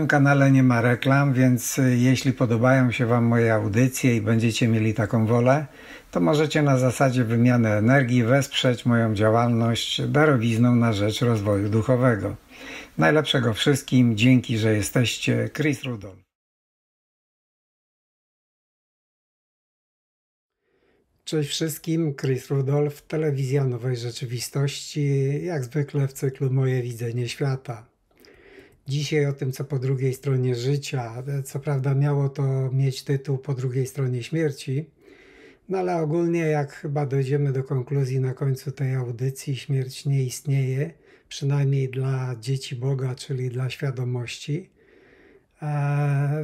moim kanale nie ma reklam, więc y, jeśli podobają się Wam moje audycje i będziecie mieli taką wolę, to możecie na zasadzie wymiany energii wesprzeć moją działalność darowizną na rzecz rozwoju duchowego. Najlepszego wszystkim, dzięki, że jesteście. Chris Rudolph. Cześć wszystkim, Chris Rudolph, telewizja nowej rzeczywistości, jak zwykle w cyklu Moje widzenie świata. Dzisiaj o tym, co po drugiej stronie życia. Co prawda miało to mieć tytuł po drugiej stronie śmierci, no ale ogólnie jak chyba dojdziemy do konkluzji na końcu tej audycji, śmierć nie istnieje, przynajmniej dla dzieci Boga, czyli dla świadomości.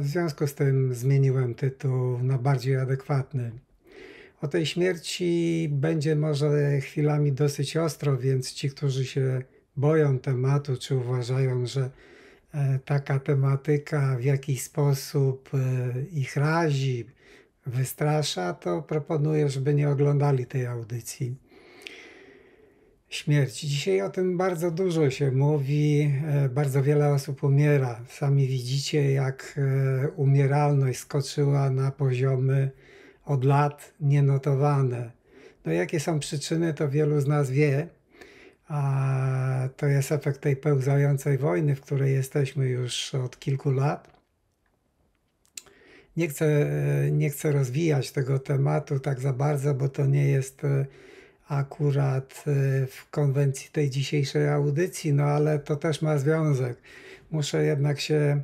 W związku z tym zmieniłem tytuł na bardziej adekwatny. O tej śmierci będzie może chwilami dosyć ostro, więc ci, którzy się boją tematu, czy uważają, że E, taka tematyka w jakiś sposób e, ich razi, wystrasza, to proponuję, żeby nie oglądali tej audycji. Śmierć. Dzisiaj o tym bardzo dużo się mówi, e, bardzo wiele osób umiera. Sami widzicie, jak umieralność skoczyła na poziomy od lat nienotowane. No jakie są przyczyny, to wielu z nas wie, a to jest efekt tej pełzającej wojny, w której jesteśmy już od kilku lat. Nie chcę, nie chcę rozwijać tego tematu tak za bardzo, bo to nie jest e, akurat e, w konwencji tej dzisiejszej audycji, no ale to też ma związek. Muszę jednak się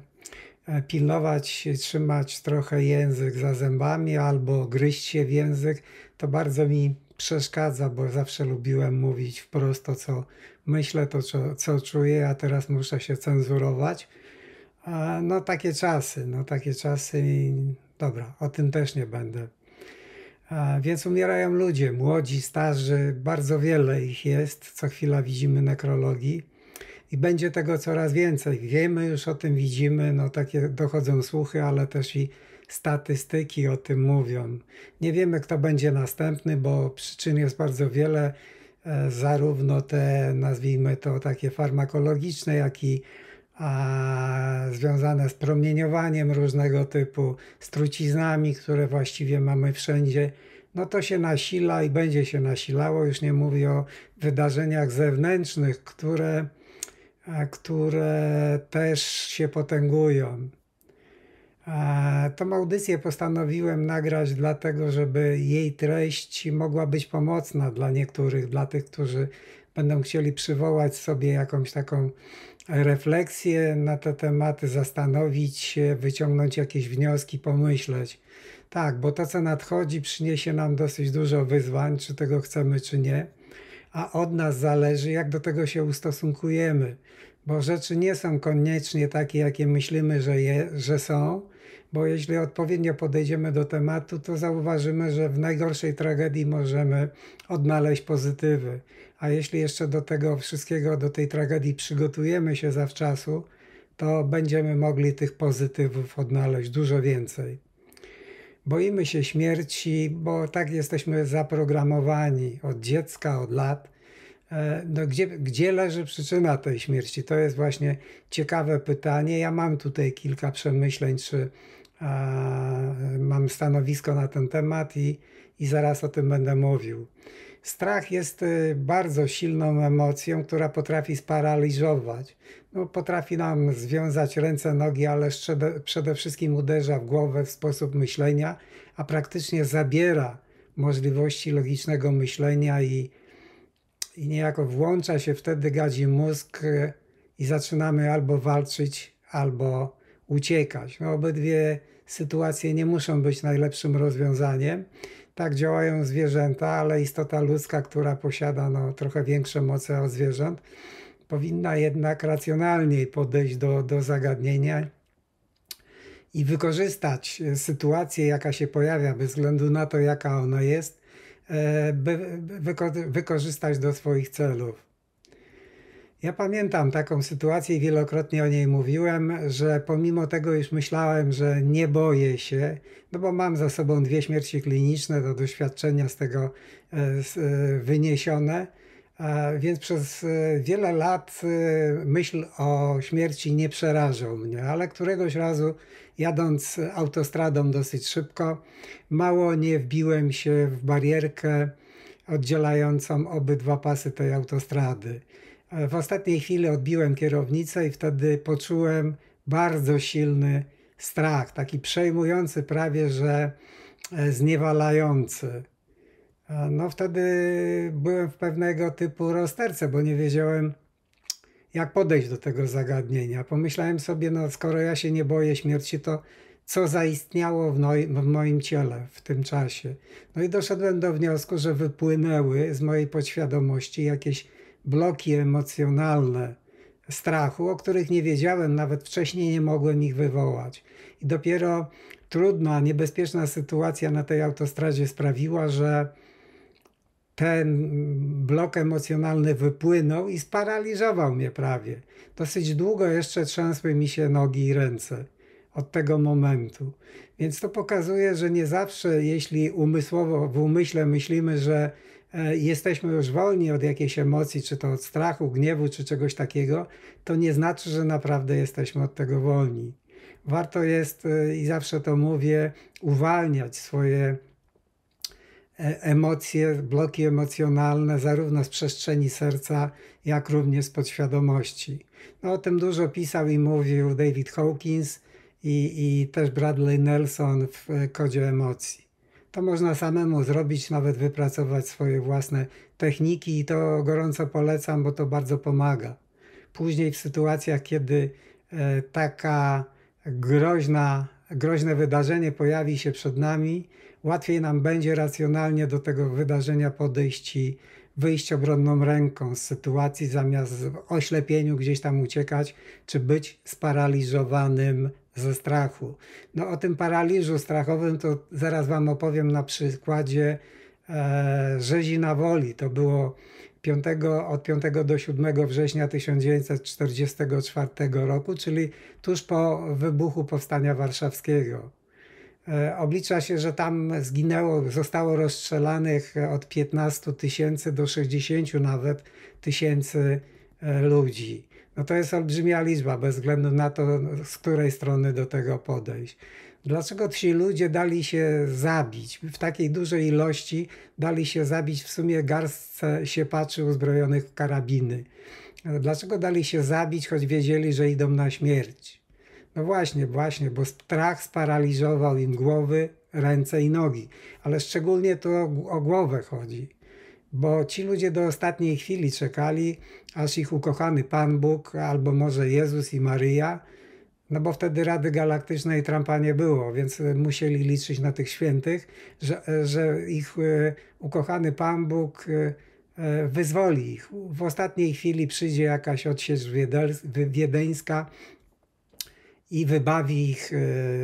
e, pilnować, trzymać trochę język za zębami albo gryźć się w język. To bardzo mi przeszkadza, bo zawsze lubiłem mówić wprost to, co myślę, to, co, co czuję, a teraz muszę się cenzurować. A no takie czasy, no takie czasy i dobra, o tym też nie będę. A więc umierają ludzie, młodzi, starzy, bardzo wiele ich jest, co chwila widzimy nekrologii i będzie tego coraz więcej. Wiemy już o tym, widzimy, no takie dochodzą słuchy, ale też i statystyki o tym mówią. Nie wiemy, kto będzie następny, bo przyczyn jest bardzo wiele, e, zarówno te, nazwijmy to, takie farmakologiczne, jak i a, związane z promieniowaniem różnego typu, z truciznami, które właściwie mamy wszędzie. No to się nasila i będzie się nasilało, już nie mówię o wydarzeniach zewnętrznych, które, które też się potęgują. Tą audycję postanowiłem nagrać, dlatego żeby jej treść mogła być pomocna dla niektórych, dla tych, którzy będą chcieli przywołać sobie jakąś taką refleksję na te tematy, zastanowić się, wyciągnąć jakieś wnioski, pomyśleć. Tak, bo to, co nadchodzi, przyniesie nam dosyć dużo wyzwań, czy tego chcemy, czy nie, a od nas zależy, jak do tego się ustosunkujemy, bo rzeczy nie są koniecznie takie, jakie myślimy, że, je, że są, bo jeśli odpowiednio podejdziemy do tematu, to zauważymy, że w najgorszej tragedii możemy odnaleźć pozytywy. A jeśli jeszcze do tego wszystkiego, do tej tragedii przygotujemy się zawczasu, to będziemy mogli tych pozytywów odnaleźć dużo więcej. Boimy się śmierci, bo tak jesteśmy zaprogramowani od dziecka, od lat. E, no, gdzie, gdzie leży przyczyna tej śmierci? To jest właśnie ciekawe pytanie. Ja mam tutaj kilka przemyśleń czy mam stanowisko na ten temat i, i zaraz o tym będę mówił. Strach jest y, bardzo silną emocją, która potrafi sparaliżować. No, potrafi nam związać ręce, nogi, ale przede wszystkim uderza w głowę w sposób myślenia, a praktycznie zabiera możliwości logicznego myślenia i, i niejako włącza się wtedy gadzi mózg y, i zaczynamy albo walczyć, albo uciekać. No, obydwie sytuacje nie muszą być najlepszym rozwiązaniem. Tak działają zwierzęta, ale istota ludzka, która posiada no, trochę większe moce od zwierząt, powinna jednak racjonalniej podejść do, do zagadnienia i wykorzystać e, sytuację, jaka się pojawia, bez względu na to, jaka ona jest, e, by wykorzystać do swoich celów. Ja pamiętam taką sytuację i wielokrotnie o niej mówiłem, że pomimo tego, już myślałem, że nie boję się, no bo mam za sobą dwie śmierci kliniczne, to doświadczenia z tego e, e, wyniesione, e, więc przez wiele lat myśl o śmierci nie przerażał mnie, ale któregoś razu jadąc autostradą dosyć szybko, mało nie wbiłem się w barierkę oddzielającą obydwa pasy tej autostrady. W ostatniej chwili odbiłem kierownicę i wtedy poczułem bardzo silny strach, taki przejmujący, prawie że e, zniewalający. E, no wtedy byłem w pewnego typu rozterce, bo nie wiedziałem, jak podejść do tego zagadnienia. Pomyślałem sobie, no skoro ja się nie boję śmierci, to co zaistniało w, w moim ciele w tym czasie? No i doszedłem do wniosku, że wypłynęły z mojej podświadomości jakieś bloki emocjonalne strachu, o których nie wiedziałem, nawet wcześniej nie mogłem ich wywołać. I dopiero trudna, niebezpieczna sytuacja na tej autostradzie sprawiła, że ten blok emocjonalny wypłynął i sparaliżował mnie prawie. Dosyć długo jeszcze trzęsły mi się nogi i ręce od tego momentu. Więc to pokazuje, że nie zawsze, jeśli umysłowo w umyśle myślimy, że E, jesteśmy już wolni od jakiejś emocji, czy to od strachu, gniewu, czy czegoś takiego, to nie znaczy, że naprawdę jesteśmy od tego wolni. Warto jest, e, i zawsze to mówię, uwalniać swoje e, emocje, bloki emocjonalne, zarówno z przestrzeni serca, jak również z podświadomości. No, o tym dużo pisał i mówił David Hawkins i, i też Bradley Nelson w kodzie emocji to można samemu zrobić, nawet wypracować swoje własne techniki i to gorąco polecam, bo to bardzo pomaga. Później w sytuacjach, kiedy e, taka groźna, groźne wydarzenie pojawi się przed nami, łatwiej nam będzie racjonalnie do tego wydarzenia podejść i wyjść obronną ręką z sytuacji, zamiast w oślepieniu gdzieś tam uciekać, czy być sparaliżowanym ze strachu. No o tym paraliżu strachowym to zaraz Wam opowiem na przykładzie e, rzezi na woli. To było 5, od 5 do 7 września 1944 roku, czyli tuż po wybuchu Powstania Warszawskiego. E, oblicza się, że tam zginęło, zostało rozstrzelanych od 15 tysięcy do 60 nawet tysięcy e, ludzi no to jest olbrzymia liczba, bez względu na to, z której strony do tego podejść. Dlaczego ci ludzie dali się zabić w takiej dużej ilości, dali się zabić w sumie garstce siepaczy uzbrojonych w karabiny? Dlaczego dali się zabić, choć wiedzieli, że idą na śmierć? No właśnie, właśnie, bo strach sparaliżował im głowy, ręce i nogi, ale szczególnie to o głowę chodzi bo ci ludzie do ostatniej chwili czekali, aż ich ukochany Pan Bóg, albo może Jezus i Maryja, no bo wtedy Rady Galaktycznej Trumpa nie było, więc musieli liczyć na tych świętych, że, że ich e, ukochany Pan Bóg e, e, wyzwoli ich. W ostatniej chwili przyjdzie jakaś odsiecz wiedeńska i wybawi ich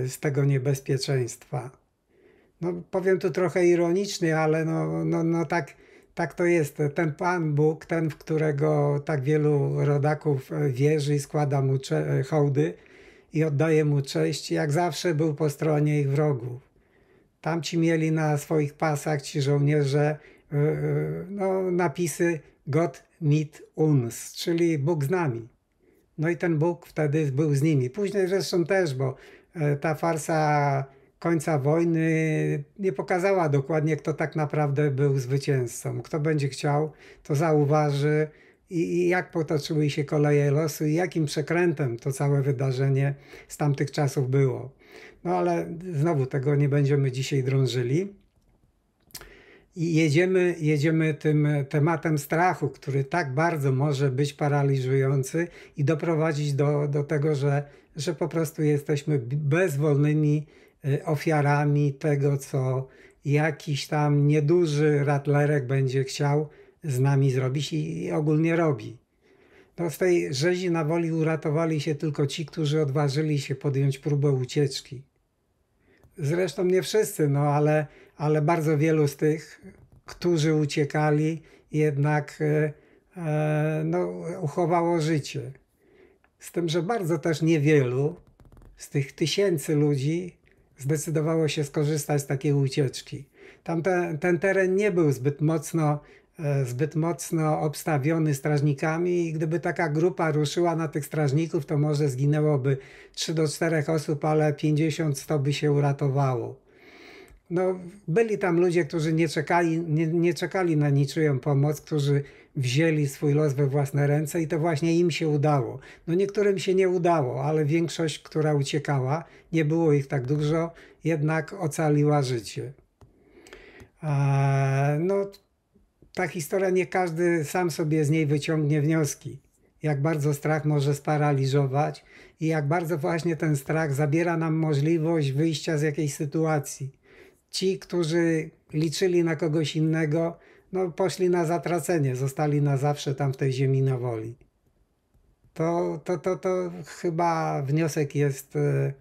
z tego niebezpieczeństwa. No, powiem to trochę ironicznie, ale no, no, no tak tak to jest. Ten Pan Bóg, ten, w którego tak wielu rodaków e, wierzy i składa mu e, hołdy i oddaje mu cześć, jak zawsze był po stronie ich wrogów. Tamci mieli na swoich pasach ci żołnierze e, no, napisy Gott mit uns, czyli Bóg z nami. No i ten Bóg wtedy był z nimi. Później zresztą też, bo ta farsa końca wojny nie pokazała dokładnie, kto tak naprawdę był zwycięzcą. Kto będzie chciał, to zauważy i, i jak potoczyły się koleje losu i jakim przekrętem to całe wydarzenie z tamtych czasów było. No ale znowu tego nie będziemy dzisiaj drążyli. I jedziemy, jedziemy tym tematem strachu, który tak bardzo może być paraliżujący i doprowadzić do, do tego, że, że po prostu jesteśmy bezwolnymi Y, ofiarami tego, co jakiś tam nieduży radlerek będzie chciał z nami zrobić i, ogólnie robi. No z tej rzezi na woli uratowali się tylko ci, którzy odważyli się podjąć próbę ucieczki. Zresztą nie wszyscy, no ale, ale bardzo wielu z tych, którzy uciekali, jednak y, e, no, uchowało życie. Z tym, że bardzo też niewielu z tych tysięcy ludzi zdecydowało się skorzystać z takiej ucieczki. Tam ten teren nie był zbyt mocno, e, zbyt mocno obstawiony strażnikami i gdyby taka grupa ruszyła na tych strażników, to może zginęłoby 3 do 4 osób, ale 50-100 by się uratowało. No, byli tam ludzie, którzy nie czekali, nie, nie czekali na niczyją pomoc, którzy wzięli swój los we własne ręce i to właśnie im się udało. No niektórym się nie udało, ale większość, która uciekała, nie było ich tak dużo, jednak ocaliła życie. Eee, no, ta historia nie każdy sam sobie z niej wyciągnie wnioski. Jak bardzo strach może sparaliżować i jak bardzo właśnie ten strach zabiera nam możliwość wyjścia z jakiejś sytuacji. Ci, którzy liczyli na kogoś innego, no, poszli na zatracenie, zostali na zawsze tam w tej ziemi na woli. To, to, to, to chyba wniosek jest e,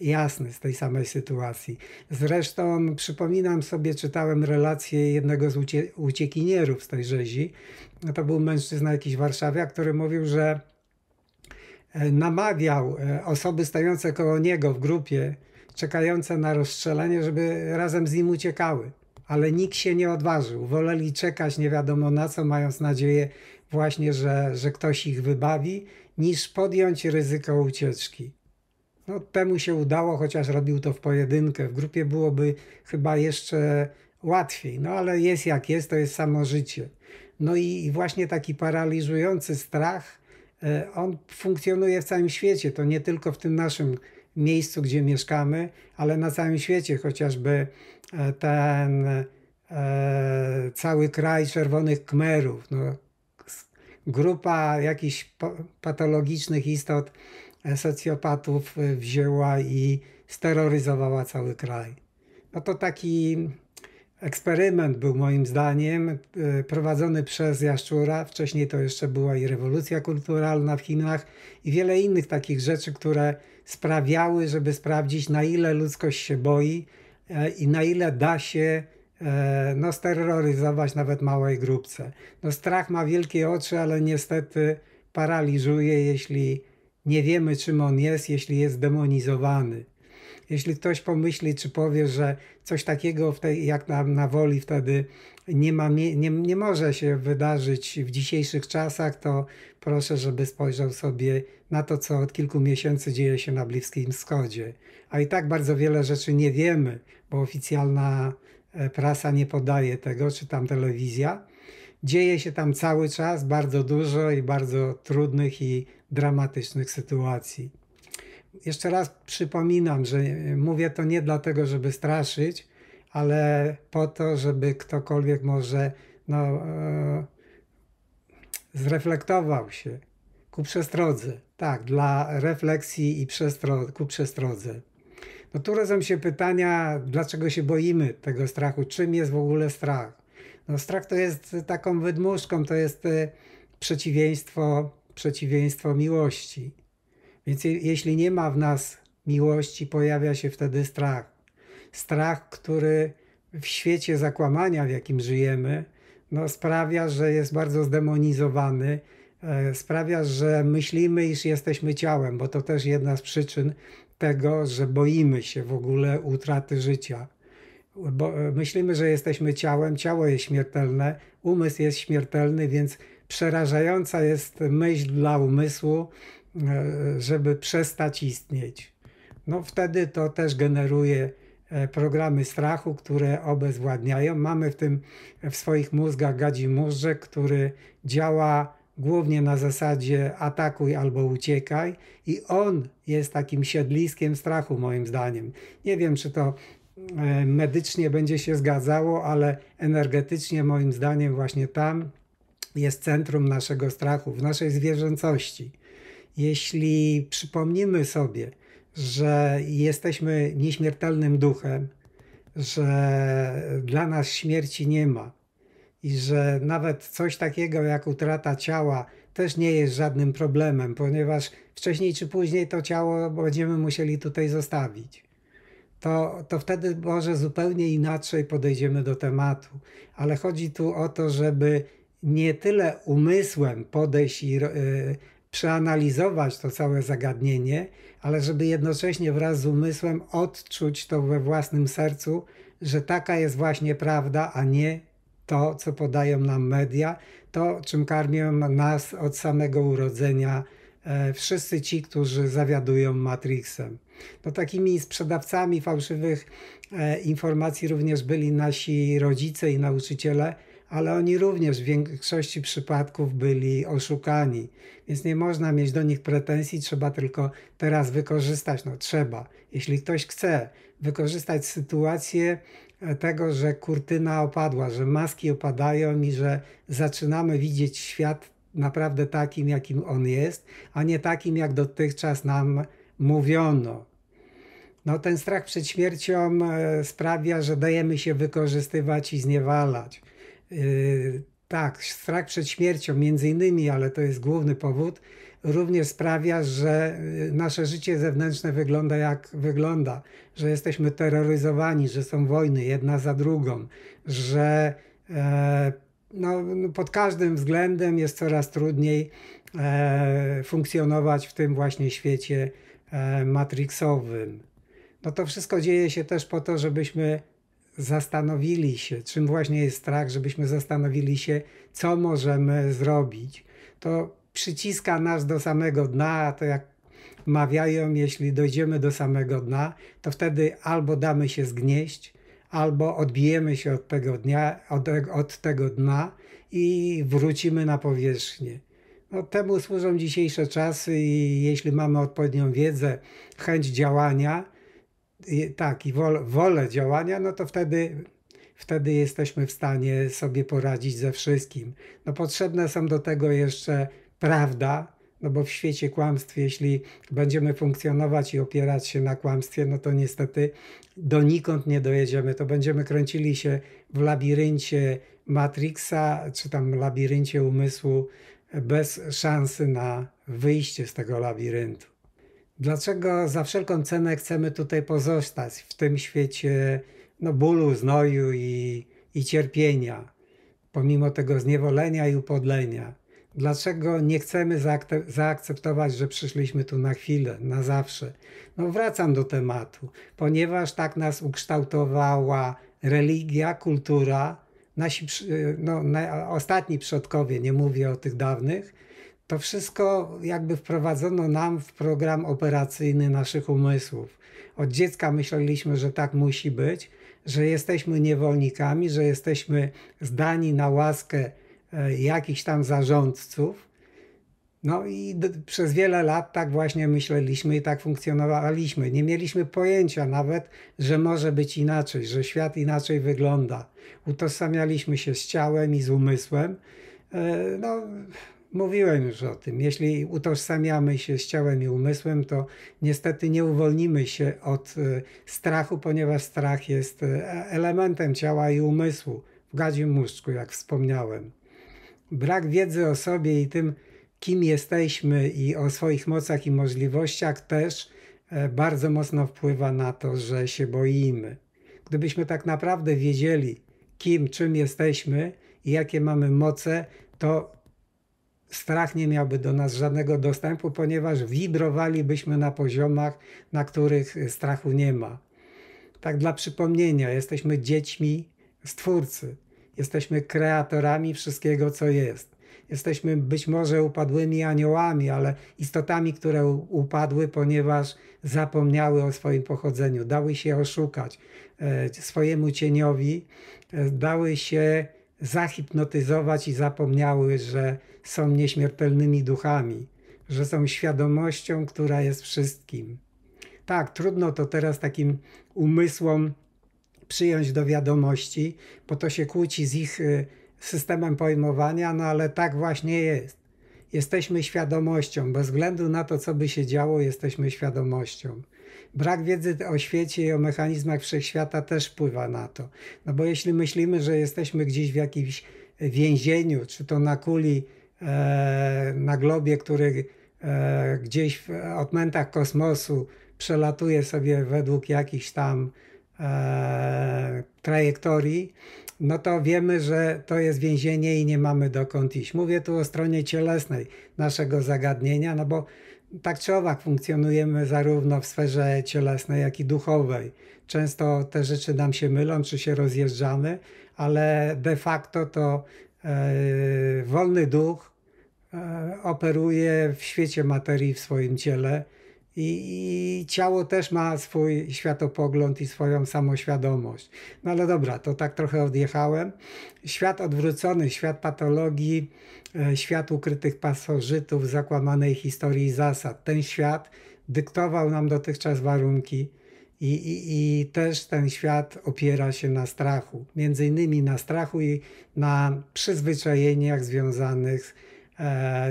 jasny z tej samej sytuacji. Zresztą przypominam sobie, czytałem relację jednego z ucie uciekinierów z tej rzezi. No, to był mężczyzna jakiś Warszawia, który mówił, że e, namawiał e, osoby stojące koło niego w grupie, czekające na rozstrzelenie, żeby razem z nim uciekały ale nikt się nie odważył. Woleli czekać nie wiadomo na co, mając nadzieję właśnie, że, że ktoś ich wybawi, niż podjąć ryzyko ucieczki. No, temu się udało, chociaż robił to w pojedynkę. W grupie byłoby chyba jeszcze łatwiej, no ale jest jak jest, to jest samo życie. No i, i właśnie taki paraliżujący strach, e, on funkcjonuje w całym świecie, to nie tylko w tym naszym miejscu, gdzie mieszkamy, ale na całym świecie, chociażby e, ten e, cały kraj czerwonych kmerów, no, grupa jakichś patologicznych istot, e, socjopatów e, wzięła i steroryzowała cały kraj. No to taki eksperyment był moim zdaniem prowadzony przez Jaszczura. Wcześniej to jeszcze była i rewolucja kulturalna w Chinach i wiele innych takich rzeczy, które sprawiały, żeby sprawdzić, na ile ludzkość się boi e, i na ile da się e, no, steroryzować nawet małej grupce. No, strach ma wielkie oczy, ale niestety paraliżuje, jeśli nie wiemy, czym on jest, jeśli jest demonizowany jeśli ktoś pomyśli czy powie, że coś takiego w tej, jak na, na woli wtedy nie, ma, nie, nie może się wydarzyć w dzisiejszych czasach, to proszę, żeby spojrzał sobie na to, co od kilku miesięcy dzieje się na Bliskim Wschodzie. A i tak bardzo wiele rzeczy nie wiemy, bo oficjalna e, prasa nie podaje tego, czy tam telewizja. Dzieje się tam cały czas bardzo dużo i bardzo trudnych i dramatycznych sytuacji jeszcze raz przypominam, że e, mówię to nie dlatego, żeby straszyć, ale po to, żeby ktokolwiek może no, e, zreflektował się ku przestrodze. Tak, dla refleksji i przestro, ku przestrodze. No tu rodzą się pytania, dlaczego się boimy tego strachu, czym jest w ogóle strach. No, strach to jest taką wydmuszką, to jest e, przeciwieństwo, przeciwieństwo miłości. Więc je, jeśli nie ma w nas miłości, pojawia się wtedy strach. Strach, który w świecie zakłamania, w jakim żyjemy, no, sprawia, że jest bardzo zdemonizowany, e, sprawia, że myślimy, iż jesteśmy ciałem, bo to też jedna z przyczyn tego, że boimy się w ogóle utraty życia. Bo e, myślimy, że jesteśmy ciałem, ciało jest śmiertelne, umysł jest śmiertelny, więc przerażająca jest myśl dla umysłu, E, żeby przestać istnieć. No wtedy to też generuje e, programy strachu, które obezwładniają. Mamy w tym w swoich mózgach gadzi mózżek, który działa głównie na zasadzie atakuj albo uciekaj i on jest takim siedliskiem strachu moim zdaniem. Nie wiem czy to e, medycznie będzie się zgadzało, ale energetycznie moim zdaniem właśnie tam jest centrum naszego strachu, w naszej zwierzęcości. Jeśli przypomnimy sobie, że jesteśmy nieśmiertelnym duchem, że dla nas śmierci nie ma i że nawet coś takiego jak utrata ciała też nie jest żadnym problemem, ponieważ wcześniej czy później to ciało będziemy musieli tutaj zostawić. To, to wtedy może zupełnie inaczej podejdziemy do tematu, ale chodzi tu o to, żeby nie tyle umysłem podejść i e, przeanalizować to całe zagadnienie, ale żeby jednocześnie wraz z umysłem odczuć to we własnym sercu, że taka jest właśnie prawda, a nie to, co podają nam media, to czym karmią nas od samego urodzenia e, wszyscy ci, którzy zawiadują Matrixem. No, takimi sprzedawcami fałszywych e, informacji również byli nasi rodzice i nauczyciele, ale oni również w większości przypadków byli oszukani, więc nie można mieć do nich pretensji, trzeba tylko teraz wykorzystać, no trzeba, jeśli ktoś chce, wykorzystać sytuację e, tego, że kurtyna opadła, że maski opadają i że zaczynamy widzieć świat naprawdę takim, jakim on jest, a nie takim, jak dotychczas nam mówiono. No, ten strach przed śmiercią e, sprawia, że dajemy się wykorzystywać i zniewalać. Yy, tak, strach przed śmiercią między innymi, ale to jest główny powód, również sprawia, że yy, nasze życie zewnętrzne wygląda jak wygląda, że jesteśmy terroryzowani, że są wojny jedna za drugą, że e, no, no, pod każdym względem jest coraz trudniej e, funkcjonować w tym właśnie świecie e, matrixowym. No to wszystko dzieje się też po to, żebyśmy zastanowili się, czym właśnie jest strach, żebyśmy zastanowili się, co możemy zrobić, to przyciska nas do samego dna, to jak mawiają, jeśli dojdziemy do samego dna, to wtedy albo damy się zgnieść, albo odbijemy się od tego, dnia, od, od tego dna i wrócimy na powierzchnię. No, temu służą dzisiejsze czasy i jeśli mamy odpowiednią wiedzę, chęć działania, tak, i wolę działania, no to wtedy, wtedy jesteśmy w stanie sobie poradzić ze wszystkim. No potrzebne są do tego jeszcze prawda, no bo w świecie kłamstw, jeśli będziemy funkcjonować i opierać się na kłamstwie, no to niestety donikąd nie dojedziemy. To będziemy kręcili się w labiryncie Matrixa, czy tam labiryncie umysłu, bez szansy na wyjście z tego labiryntu. Dlaczego za wszelką cenę chcemy tutaj pozostać w tym świecie no, bólu, znoju i, i cierpienia, pomimo tego zniewolenia i upodlenia? Dlaczego nie chcemy zaak- zaakceptować, że przyszliśmy tu na chwilę, na zawsze? No, wracam do tematu, ponieważ tak nas ukształtowała religia, kultura, nasi no, ostatni przodkowie, nie mówię o tych dawnych, to wszystko jakby wprowadzono nam w program operacyjny naszych umysłów. Od dziecka myśleliśmy, że tak musi być, że jesteśmy niewolnikami, że jesteśmy zdani na łaskę e, jakichś tam zarządców. No i przez wiele lat tak właśnie myśleliśmy i tak funkcjonowaliśmy. Nie mieliśmy pojęcia nawet, że może być inaczej, że świat inaczej wygląda. Utożsamialiśmy się z ciałem i z umysłem. E, no, Mówiłem już o tym. Jeśli utożsamiamy się z ciałem i umysłem, to niestety nie uwolnimy się od e, strachu, ponieważ strach jest e, elementem ciała i umysłu w gadzim mózgu, jak wspomniałem. Brak wiedzy o sobie i tym, kim jesteśmy i o swoich mocach i możliwościach też e, bardzo mocno wpływa na to, że się boimy. Gdybyśmy tak naprawdę wiedzieli, kim, czym jesteśmy i jakie mamy moce, to strach nie miałby do nas żadnego dostępu, ponieważ wibrowalibyśmy na poziomach, na których e, strachu nie ma. Tak dla przypomnienia, jesteśmy dziećmi Stwórcy, jesteśmy kreatorami wszystkiego, co jest. Jesteśmy być może upadłymi aniołami, ale istotami, które upadły, ponieważ zapomniały o swoim pochodzeniu, dały się oszukać e, swojemu cieniowi, e, dały się zahipnotyzować i zapomniały, że są nieśmiertelnymi duchami, że są świadomością, która jest wszystkim. Tak, trudno to teraz takim umysłom przyjąć do wiadomości, bo to się kłóci z ich y, systemem pojmowania, no ale tak właśnie jest. Jesteśmy świadomością, bez względu na to, co by się działo, jesteśmy świadomością. Brak wiedzy o świecie i o mechanizmach wszechświata też wpływa na to. No bo jeśli myślimy, że jesteśmy gdzieś w jakimś y, więzieniu, czy to na kuli E, na globie, który e, gdzieś w odmętach kosmosu przelatuje sobie według jakichś tam e, trajektorii, no to wiemy, że to jest więzienie i nie mamy dokąd iść. Mówię tu o stronie cielesnej naszego zagadnienia, no bo tak czy owak funkcjonujemy zarówno w sferze cielesnej, jak i duchowej. Często te rzeczy nam się mylą, czy się rozjeżdżamy, ale de facto to wolny duch E, operuje w świecie materii w swoim ciele i, i, ciało też ma swój światopogląd i swoją samoświadomość. No ale dobra, to tak trochę odjechałem. Świat odwrócony, świat patologii, e, świat ukrytych pasożytów, zakłamanej historii i zasad. Ten świat dyktował nam dotychczas warunki. I, i, I też ten świat opiera się na strachu, między innymi na strachu i na przyzwyczajeniach związanych z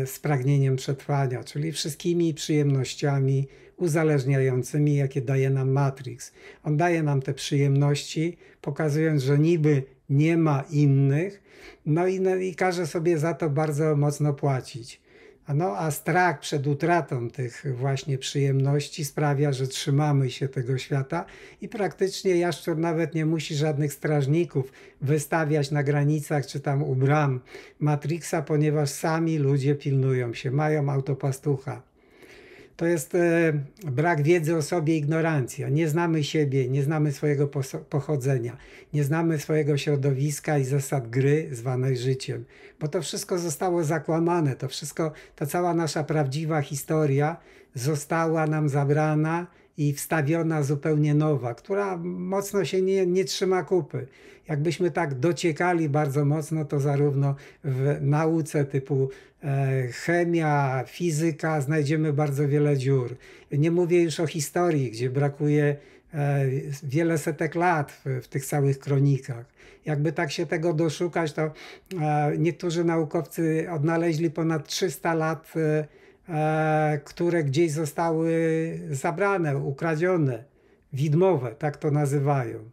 z e, pragnieniem przetrwania, czyli wszystkimi przyjemnościami uzależniającymi, jakie daje nam Matrix. On daje nam te przyjemności, pokazując, że niby nie ma innych, no i, no, i każe sobie za to bardzo mocno płacić. No a strach przed utratą tych właśnie przyjemności sprawia, że trzymamy się tego świata i praktycznie jaszczur nawet nie musi żadnych strażników wystawiać na granicach czy tam u bram Matrixa, ponieważ sami ludzie pilnują się, mają autopastucha to jest e, brak wiedzy o sobie, ignorancja. Nie znamy siebie, nie znamy swojego pochodzenia, nie znamy swojego środowiska i zasad gry zwanej życiem, bo to wszystko zostało zakłamane, to wszystko, ta cała nasza prawdziwa historia została nam zabrana i wstawiona zupełnie nowa, która mocno się nie, nie trzyma kupy. Jakbyśmy tak dociekali bardzo mocno, to zarówno w nauce typu e, chemia, fizyka znajdziemy bardzo wiele dziur. Nie mówię już o historii, gdzie brakuje e, wiele setek lat w, w, tych całych kronikach. Jakby tak się tego doszukać, to e, niektórzy naukowcy odnaleźli ponad 300 lat E, które gdzieś zostały zabrane, ukradzione, widmowe, tak to nazywają.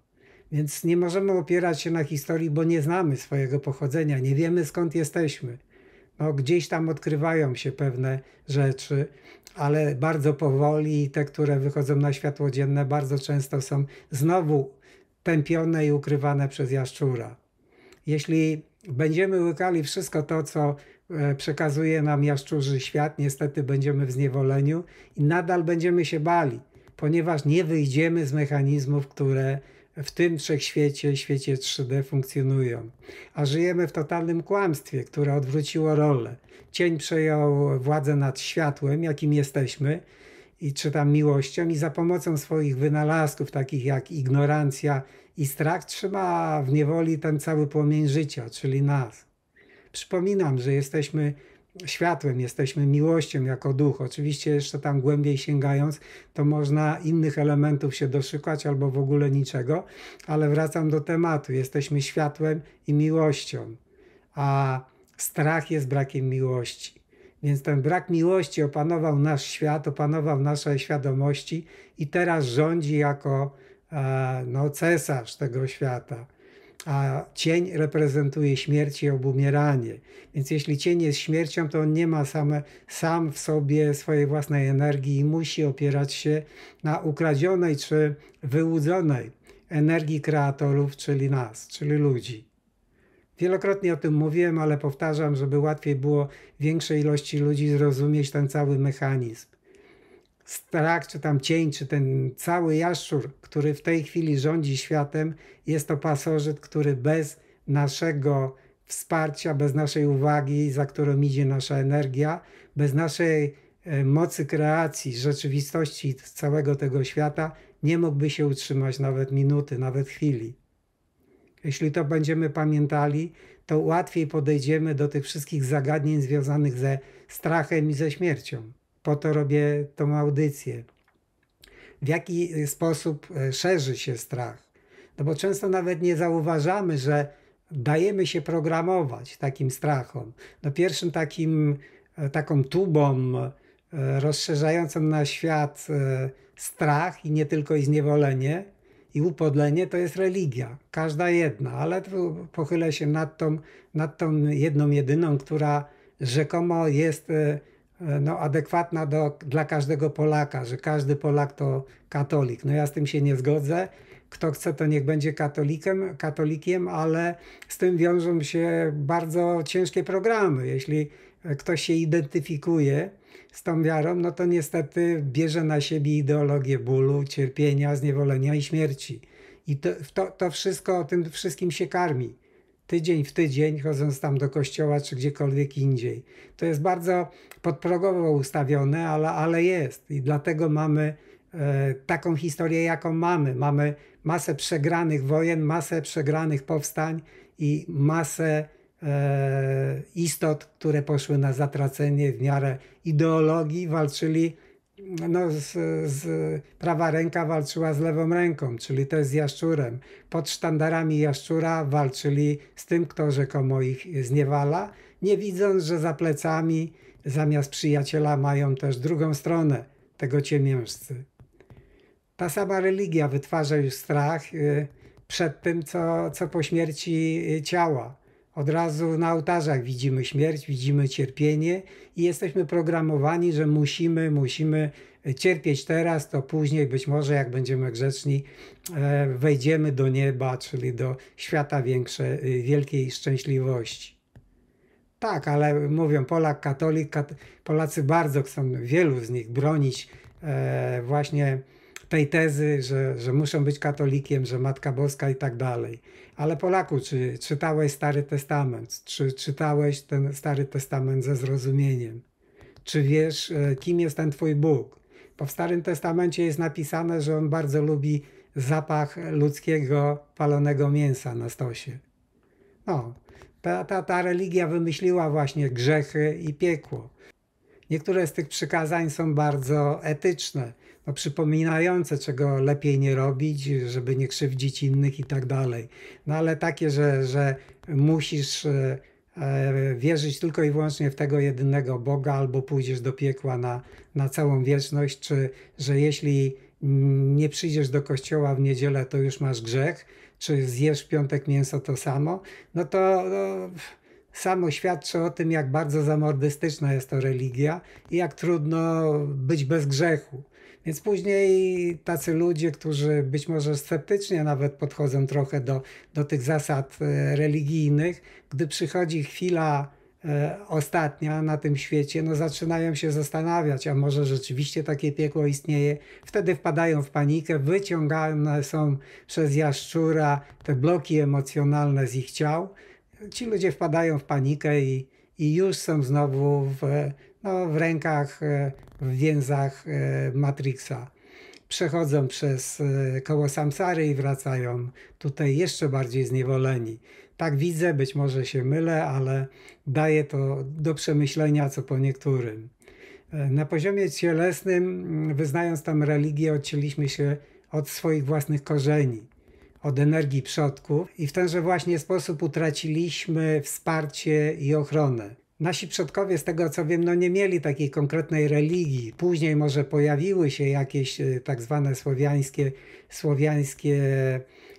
Więc nie możemy opierać się na historii, bo nie znamy swojego pochodzenia, nie wiemy skąd jesteśmy. No, gdzieś tam odkrywają się pewne rzeczy, ale bardzo powoli i te, które wychodzą na światło dzienne, bardzo często są znowu tępione i ukrywane przez jaszczura. Jeśli będziemy łykali wszystko to, co E, przekazuje nam jaszczurzy świat, niestety będziemy w zniewoleniu i nadal będziemy się bali, ponieważ nie wyjdziemy z mechanizmów, które w tym wszechświecie, świecie 3D funkcjonują. A żyjemy w totalnym kłamstwie, które odwróciło rolę. Cień przejął władzę nad światłem, jakim jesteśmy, i czy tam miłością, i za pomocą swoich wynalazków, takich jak ignorancja i strach, trzyma w niewoli ten cały płomień życia, czyli nas. Przypominam, że jesteśmy światłem, jesteśmy miłością jako duch. Oczywiście jeszcze tam głębiej sięgając, to można innych elementów się doszukać albo w ogóle niczego, ale wracam do tematu. Jesteśmy światłem i miłością, a strach jest brakiem miłości. Więc ten brak miłości opanował nasz świat, opanował nasze świadomości i teraz rządzi jako e, no, cesarz tego świata a cień reprezentuje śmierć i obumieranie. Więc jeśli cień jest śmiercią, to on nie ma same, sam w sobie swojej własnej energii i musi opierać się na ukradzionej czy wyłudzonej energii kreatorów, czyli nas, czyli ludzi. Wielokrotnie o tym mówiłem, ale powtarzam, żeby łatwiej było większej ilości ludzi zrozumieć ten cały mechanizm. Strach, czy tam cień, czy ten cały jaszczur, który w tej chwili rządzi światem, jest to pasożyt, który bez naszego wsparcia, bez naszej uwagi, za którą idzie nasza energia, bez naszej e, mocy kreacji rzeczywistości całego tego świata, nie mógłby się utrzymać nawet minuty, nawet chwili. Jeśli to będziemy pamiętali, to łatwiej podejdziemy do tych wszystkich zagadnień związanych ze strachem i ze śmiercią po to robię tą audycję. W jaki sposób e, szerzy się strach? No bo często nawet nie zauważamy, że dajemy się programować takim strachom. No pierwszym takim, e, taką tubą e, rozszerzającą na świat strach i nie tylko i zniewolenie i upodlenie to jest religia, każda jedna, ale tu pochylę się nad tą, nad tą jedną jedyną, która rzekomo jest E, no, adekwatna do, dla każdego Polaka, że każdy Polak to katolik. No ja z tym się nie zgodzę. Kto chce, to niech będzie katolikiem, katolikiem, ale z tym wiążą się bardzo ciężkie programy. Jeśli e, ktoś się identyfikuje z tą wiarą, no to niestety bierze na siebie ideologię bólu, cierpienia, zniewolenia i śmierci. I to, to, to wszystko, tym wszystkim się karmi tydzień w tydzień, chodząc tam do kościoła czy gdziekolwiek indziej. To jest bardzo podprogowo ustawione, ale, ale jest i dlatego mamy e, taką historię, jaką mamy. Mamy masę przegranych wojen, masę przegranych powstań i masę e, istot, które poszły na zatracenie w miarę ideologii, walczyli no, z, z, prawa ręka walczyła z lewą ręką, czyli też z jaszczurem. Pod sztandarami jaszczura walczyli z tym, kto rzekomo ich zniewala, nie widząc, że za plecami zamiast przyjaciela mają też drugą stronę tego ciemiężcy. Ta sama religia wytwarza już strach y, przed tym, co, co po śmierci y, ciała. Od razu na ołtarzach widzimy śmierć, widzimy cierpienie i jesteśmy programowani, że musimy, musimy cierpieć teraz, to później być może, jak będziemy grzeczni, e, wejdziemy do nieba, czyli do świata większej y, wielkiej szczęśliwości. Tak, ale mówią Polak, katolik, kat Polacy bardzo chcą, wielu z nich bronić e, właśnie tej tezy, że, że muszą być katolikiem, że Matka Boska i tak dalej. Ale Polaku, czy czytałeś Stary Testament? Czy czytałeś ten Stary Testament ze zrozumieniem? Czy wiesz, e, kim jest ten Twój Bóg? Bo w Starym Testamencie jest napisane, że on bardzo lubi zapach ludzkiego palonego mięsa na stosie. No, ta, ta, ta religia wymyśliła właśnie grzechy i piekło. Niektóre z tych przykazań są bardzo etyczne, no, przypominające, czego lepiej nie robić, żeby nie krzywdzić innych i tak dalej. No ale takie, że, że musisz e, e, wierzyć tylko i wyłącznie w tego jedynego Boga, albo pójdziesz do piekła na, na całą wieczność, czy że jeśli nie przyjdziesz do kościoła w niedzielę, to już masz grzech, czy zjesz w piątek mięso to samo, no to no, samo świadczy o tym, jak bardzo zamordystyczna jest to religia i jak trudno być bez grzechu. Więc później tacy ludzie, którzy być może sceptycznie nawet podchodzą trochę do, do tych zasad e, religijnych, gdy przychodzi chwila e, ostatnia na tym świecie, no zaczynają się zastanawiać, a może rzeczywiście takie piekło istnieje. Wtedy wpadają w panikę, wyciągane są przez jaszczura te bloki emocjonalne z ich ciał. Ci ludzie wpadają w panikę i, i już są znowu w no, w rękach, e, w więzach e, Matrixa. Przechodzą przez e, koło Samsary i wracają tutaj jeszcze bardziej zniewoleni. Tak widzę, być może się mylę, ale daje to do przemyślenia co po niektórym. Na poziomie cielesnym, mm, wyznając tam religię, odcięliśmy się od swoich własnych korzeni, od energii przodków i w tenże właśnie sposób utraciliśmy wsparcie i ochronę nasi przodkowie, z tego co wiem, no nie mieli takiej konkretnej religii. Później może pojawiły się jakieś y, tak zwane słowiańskie, słowiańskie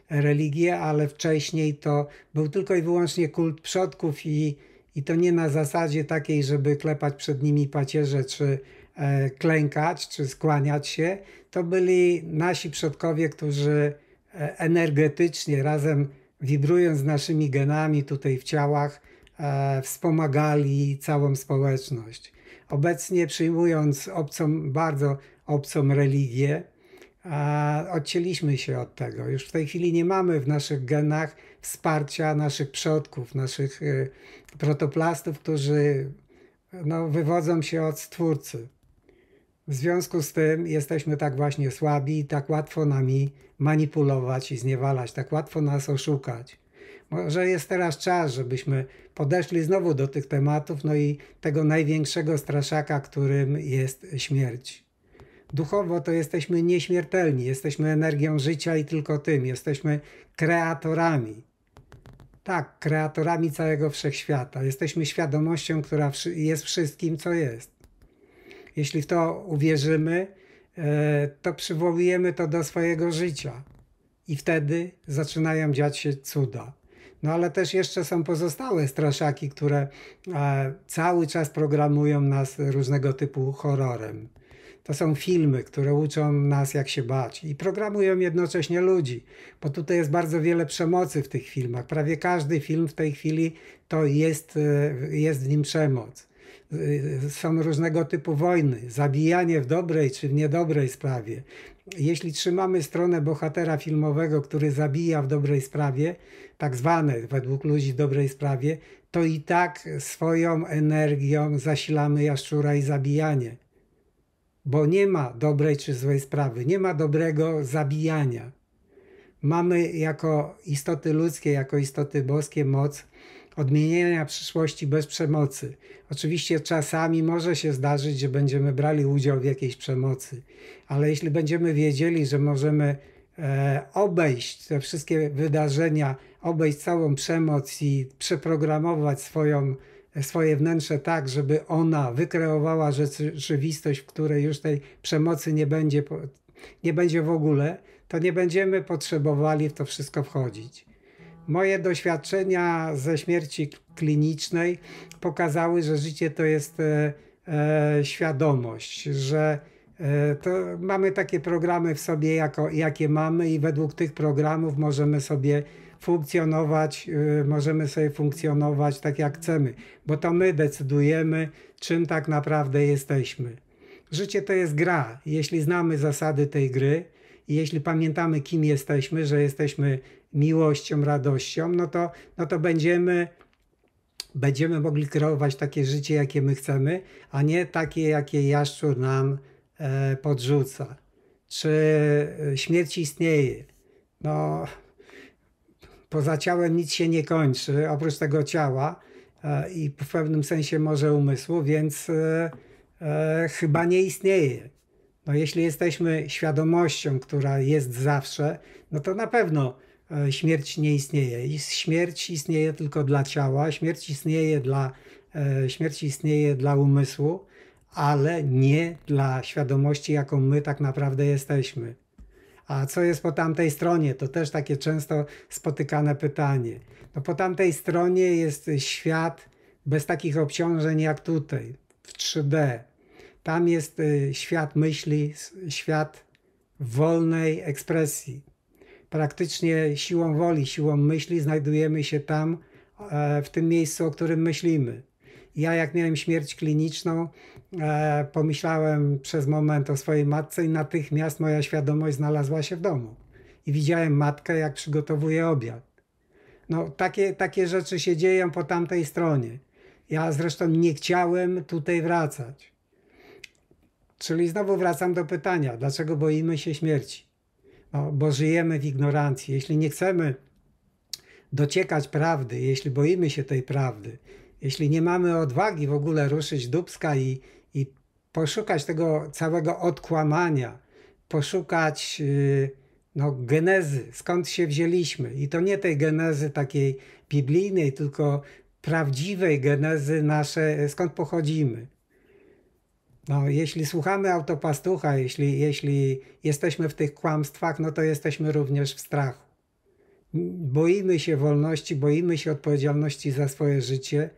religie, ale wcześniej to był tylko i wyłącznie kult przodków i, i to nie na zasadzie takiej, żeby klepać przed nimi pacierze czy e, klękać, czy skłaniać się. To byli nasi przodkowie, którzy e, energetycznie razem wibrując naszymi genami tutaj w ciałach, E, wspomagali całą społeczność. Obecnie przyjmując obcą, bardzo obcą religię, e, odcięliśmy się od tego. Już w tej chwili nie mamy w naszych genach wsparcia naszych przodków, naszych e, protoplastów, którzy no, wywodzą się od Stwórcy. W związku z tym jesteśmy tak właśnie słabi, tak łatwo nami manipulować i zniewalać, tak łatwo nas oszukać. Może jest teraz czas, żebyśmy podeszli znowu do tych tematów, no i tego największego straszaka, którym jest śmierć. Duchowo to jesteśmy nieśmiertelni, jesteśmy energią życia i tylko tym, jesteśmy kreatorami. Tak, kreatorami całego wszechświata. Jesteśmy świadomością, która jest wszystkim, co jest. Jeśli w to uwierzymy, e, to przywołujemy to do swojego życia i wtedy zaczynają dziać się cuda. No ale też jeszcze są pozostałe straszaki, które e, cały czas programują nas różnego typu horrorem. To są filmy, które uczą nas, jak się bać i programują jednocześnie ludzi, bo tutaj jest bardzo wiele przemocy w tych filmach. Prawie każdy film w tej chwili to jest, e, jest w nim przemoc. E, są różnego typu wojny, zabijanie w dobrej czy w niedobrej sprawie, jeśli trzymamy stronę bohatera filmowego, który zabija w dobrej sprawie, tak zwane według ludzi w dobrej sprawie, to i tak swoją energią zasilamy jaszczura i zabijanie. Bo nie ma dobrej czy złej sprawy, nie ma dobrego zabijania. Mamy jako istoty ludzkie, jako istoty boskie moc odmieniania przyszłości bez przemocy. Oczywiście czasami może się zdarzyć, że będziemy brali udział w jakiejś przemocy, ale jeśli będziemy wiedzieli, że możemy e, obejść te wszystkie wydarzenia, obejść całą przemoc i przeprogramować swoją, swoje wnętrze tak, żeby ona wykreowała rzeczywistość, w której już tej przemocy nie będzie, nie będzie w ogóle, to nie będziemy potrzebowali w to wszystko wchodzić. Moje doświadczenia ze śmierci klinicznej pokazały, że życie to jest e, e świadomość, że e, mamy takie programy w sobie, jako, jakie mamy, i według tych programów możemy sobie funkcjonować, e, możemy sobie funkcjonować tak jak chcemy, bo to my decydujemy, czym tak naprawdę jesteśmy. Życie to jest gra. Jeśli znamy zasady tej gry i jeśli pamiętamy, kim jesteśmy, że jesteśmy miłością, radością, no to, no to będziemy, będziemy mogli kreować takie życie, jakie my chcemy, a nie takie, jakie jaszczur nam e, podrzuca. Czy e, śmierć istnieje? No, poza ciałem nic się nie kończy, oprócz tego ciała e, i w pewnym sensie może umysłu, więc e, e, chyba nie istnieje. No, jeśli jesteśmy świadomością, która jest zawsze, no to na pewno E, śmierć nie istnieje. Śmierć istnieje tylko dla ciała, śmierć istnieje dla, e, śmierć istnieje dla umysłu, ale nie dla świadomości, jaką my tak naprawdę jesteśmy. A co jest po tamtej stronie? To też takie często spotykane pytanie. No po tamtej stronie jest świat bez takich obciążeń jak tutaj, w 3D. Tam jest e, świat myśli, świat wolnej ekspresji praktycznie siłą woli, siłą myśli znajdujemy się tam, e, w tym miejscu, o którym myślimy. Ja, jak miałem śmierć kliniczną, e, pomyślałem przez moment o swojej matce i natychmiast moja świadomość znalazła się w domu. I widziałem matkę, jak przygotowuje obiad. No, takie, takie rzeczy się dzieją po tamtej stronie. Ja zresztą nie chciałem tutaj wracać. Czyli znowu wracam do pytania, dlaczego boimy się śmierci? bo żyjemy w ignorancji. Jeśli nie chcemy dociekać prawdy, jeśli boimy się tej prawdy, jeśli nie mamy odwagi w ogóle ruszyć dubska i, i poszukać tego całego odkłamania, poszukać y, no, genezy, skąd się wzięliśmy. I to nie tej genezy takiej biblijnej, tylko prawdziwej genezy nasze, skąd pochodzimy. No, jeśli słuchamy autopastucha, jeśli, jeśli jesteśmy w tych kłamstwach, no to jesteśmy również w strachu. Boimy się wolności, boimy się odpowiedzialności za swoje życie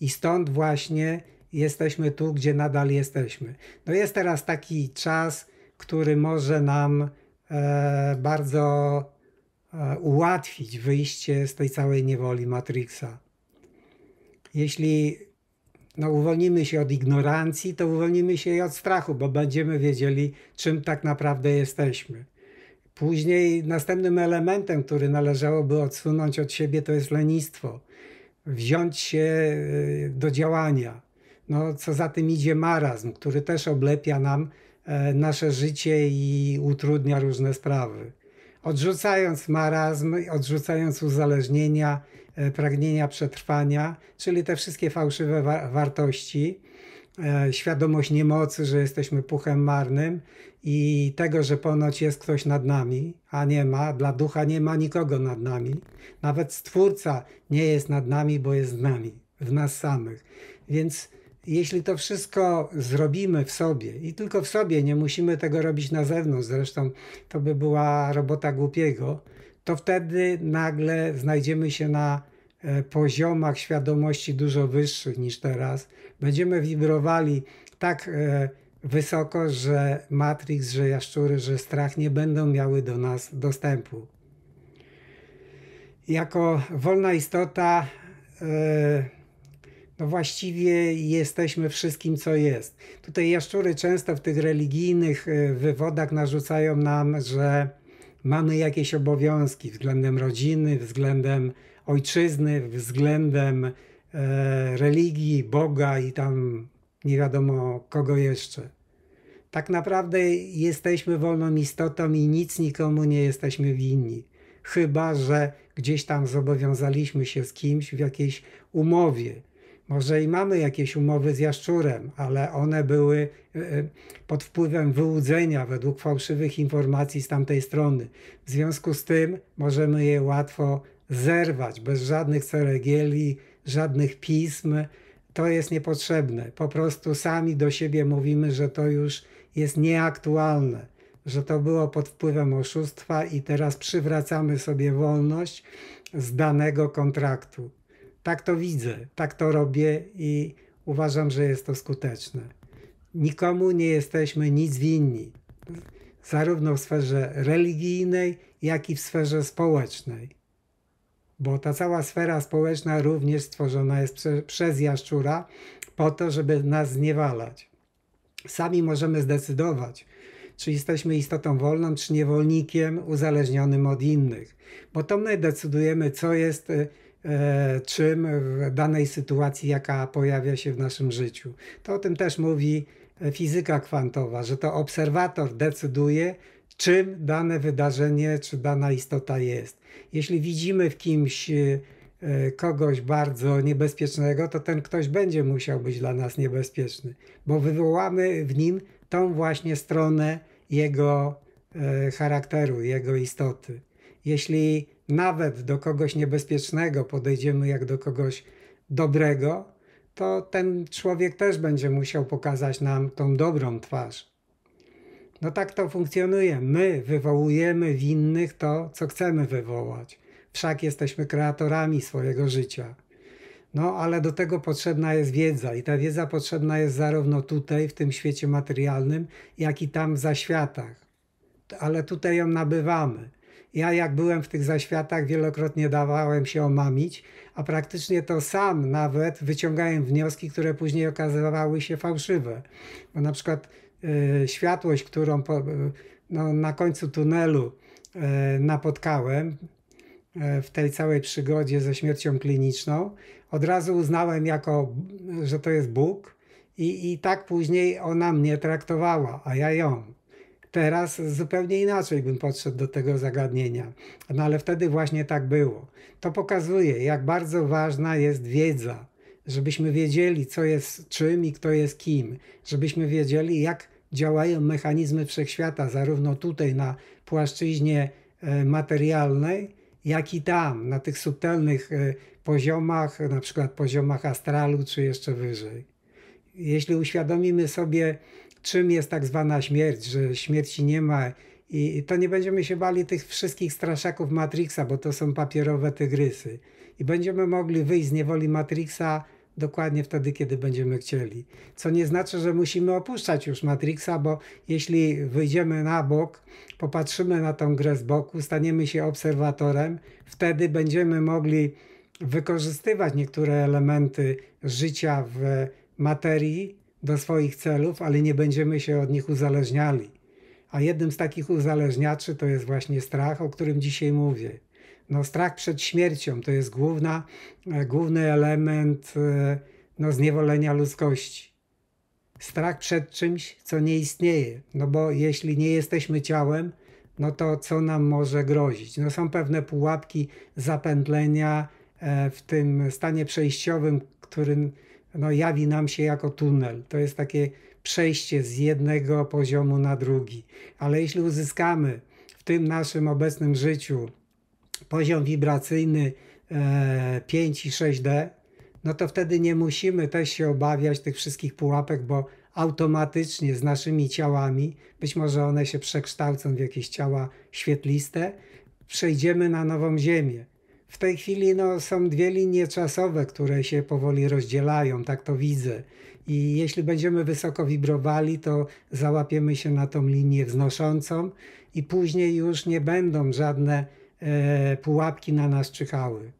i stąd właśnie jesteśmy tu, gdzie nadal jesteśmy. No jest teraz taki czas, który może nam e, bardzo e, ułatwić wyjście z tej całej niewoli Matrixa. Jeśli no, uwolnimy się od ignorancji, to uwolnimy się i od strachu, bo będziemy wiedzieli, czym tak naprawdę jesteśmy. Później następnym elementem, który należałoby odsunąć od siebie, to jest lenistwo. Wziąć się y, do działania. No, co za tym idzie marazm, który też oblepia nam e, nasze życie i utrudnia różne sprawy. Odrzucając marazm, odrzucając uzależnienia, E, pragnienia przetrwania, czyli te wszystkie fałszywe wa wartości, e, świadomość niemocy, że jesteśmy puchem marnym i tego, że ponoć jest ktoś nad nami, a nie ma, dla ducha nie ma nikogo nad nami. Nawet Stwórca nie jest nad nami, bo jest z nami, w nas samych. Więc jeśli to wszystko zrobimy w sobie i tylko w sobie, nie musimy tego robić na zewnątrz, zresztą to by była robota głupiego, to wtedy nagle znajdziemy się na E, poziomach świadomości dużo wyższych niż teraz. Będziemy wibrowali tak e, wysoko, że Matrix, że jaszczury, że strach nie będą miały do nas dostępu. Jako wolna istota, e, no właściwie jesteśmy wszystkim, co jest. Tutaj jaszczury często w tych religijnych wywodach narzucają nam, że mamy jakieś obowiązki względem rodziny, względem ojczyzny względem e, religii, Boga i tam nie wiadomo kogo jeszcze. Tak naprawdę jesteśmy wolną istotą i nic nikomu nie jesteśmy winni. Chyba, że gdzieś tam zobowiązaliśmy się z kimś w jakiejś umowie. Może i mamy jakieś umowy z jaszczurem, ale one były e, e, pod wpływem wyłudzenia według fałszywych informacji z tamtej strony. W związku z tym możemy je łatwo zerwać bez żadnych ceregieli, żadnych pism. To jest niepotrzebne. Po prostu sami do siebie mówimy, że to już jest nieaktualne, że to było pod wpływem oszustwa i teraz przywracamy sobie wolność z danego kontraktu. Tak to widzę, tak to robię i uważam, że jest to skuteczne. Nikomu nie jesteśmy nic winni, zarówno w sferze religijnej, jak i w sferze społecznej bo ta cała sfera społeczna również stworzona jest prze, przez jaszczura po to, żeby nas zniewalać. Sami możemy zdecydować, czy jesteśmy istotą wolną, czy niewolnikiem uzależnionym od innych, bo to my decydujemy, co jest e, e czym w danej sytuacji, jaka pojawia się w naszym życiu. To o tym też mówi e, fizyka kwantowa, że to obserwator decyduje, czym dane wydarzenie czy dana istota jest. Jeśli widzimy w kimś e, kogoś bardzo niebezpiecznego, to ten ktoś będzie musiał być dla nas niebezpieczny, bo wywołamy w nim tą właśnie stronę jego e, charakteru, jego istoty. Jeśli nawet do kogoś niebezpiecznego podejdziemy jak do kogoś dobrego, to ten człowiek też będzie musiał pokazać nam tą dobrą twarz. No tak to funkcjonuje. My wywołujemy w innych to, co chcemy wywołać. Wszak jesteśmy kreatorami swojego życia. No, ale do tego potrzebna jest wiedza, i ta wiedza potrzebna jest zarówno tutaj, w tym świecie materialnym, jak i tam w zaświatach. Ale tutaj ją nabywamy. Ja, jak byłem w tych zaświatach, wielokrotnie dawałem się omamić, a praktycznie to sam nawet wyciągałem wnioski, które później okazywały się fałszywe. Bo na przykład E, światłość, którą po, e, no, na końcu tunelu e, napotkałem w tej całej przygodzie ze śmiercią kliniczną, od razu uznałem jako, że to jest Bóg i, i tak później ona mnie traktowała, a ja ją. Teraz zupełnie inaczej bym podszedł do tego zagadnienia, no ale wtedy właśnie tak było. To pokazuje, jak bardzo ważna jest wiedza, żebyśmy wiedzieli, co jest czym i kto jest kim, żebyśmy wiedzieli, jak działają mechanizmy wszechświata, zarówno tutaj na płaszczyźnie e, materialnej, jak i tam, na tych subtelnych e, poziomach, na przykład poziomach astralu czy jeszcze wyżej. Jeśli uświadomimy sobie, czym jest tak zwana śmierć, że śmierci nie ma, i to nie będziemy się bali tych wszystkich straszaków Matrixa, bo to są papierowe tygrysy. I będziemy mogli wyjść z niewoli Matrixa dokładnie wtedy, kiedy będziemy chcieli. Co nie znaczy, że musimy opuszczać już Matrixa, bo jeśli wyjdziemy na bok, popatrzymy na tą grę z boku, staniemy się obserwatorem, wtedy będziemy mogli wykorzystywać niektóre elementy życia w materii do swoich celów, ale nie będziemy się od nich uzależniali. A jednym z takich uzależniaczy to jest właśnie strach, o którym dzisiaj mówię no, strach przed śmiercią to jest główna, e, główny element e, no, zniewolenia ludzkości. Strach przed czymś, co nie istnieje, no bo jeśli nie jesteśmy ciałem, no to co nam może grozić? No są pewne pułapki zapętlenia e, w tym stanie przejściowym, który no, jawi nam się jako tunel. To jest takie przejście z jednego poziomu na drugi. Ale jeśli uzyskamy w tym naszym obecnym życiu poziom wibracyjny 5 e, i 6D, no to wtedy nie musimy też się obawiać tych wszystkich pułapek, bo automatycznie z naszymi ciałami, być może one się przekształcą w jakieś ciała świetliste, przejdziemy na nową Ziemię. W tej chwili no, są dwie linie czasowe, które się powoli rozdzielają, tak to widzę. I jeśli będziemy wysoko wibrowali, to załapiemy się na tą linię wznoszącą, i później już nie będą żadne E, pułapki na nas czekały.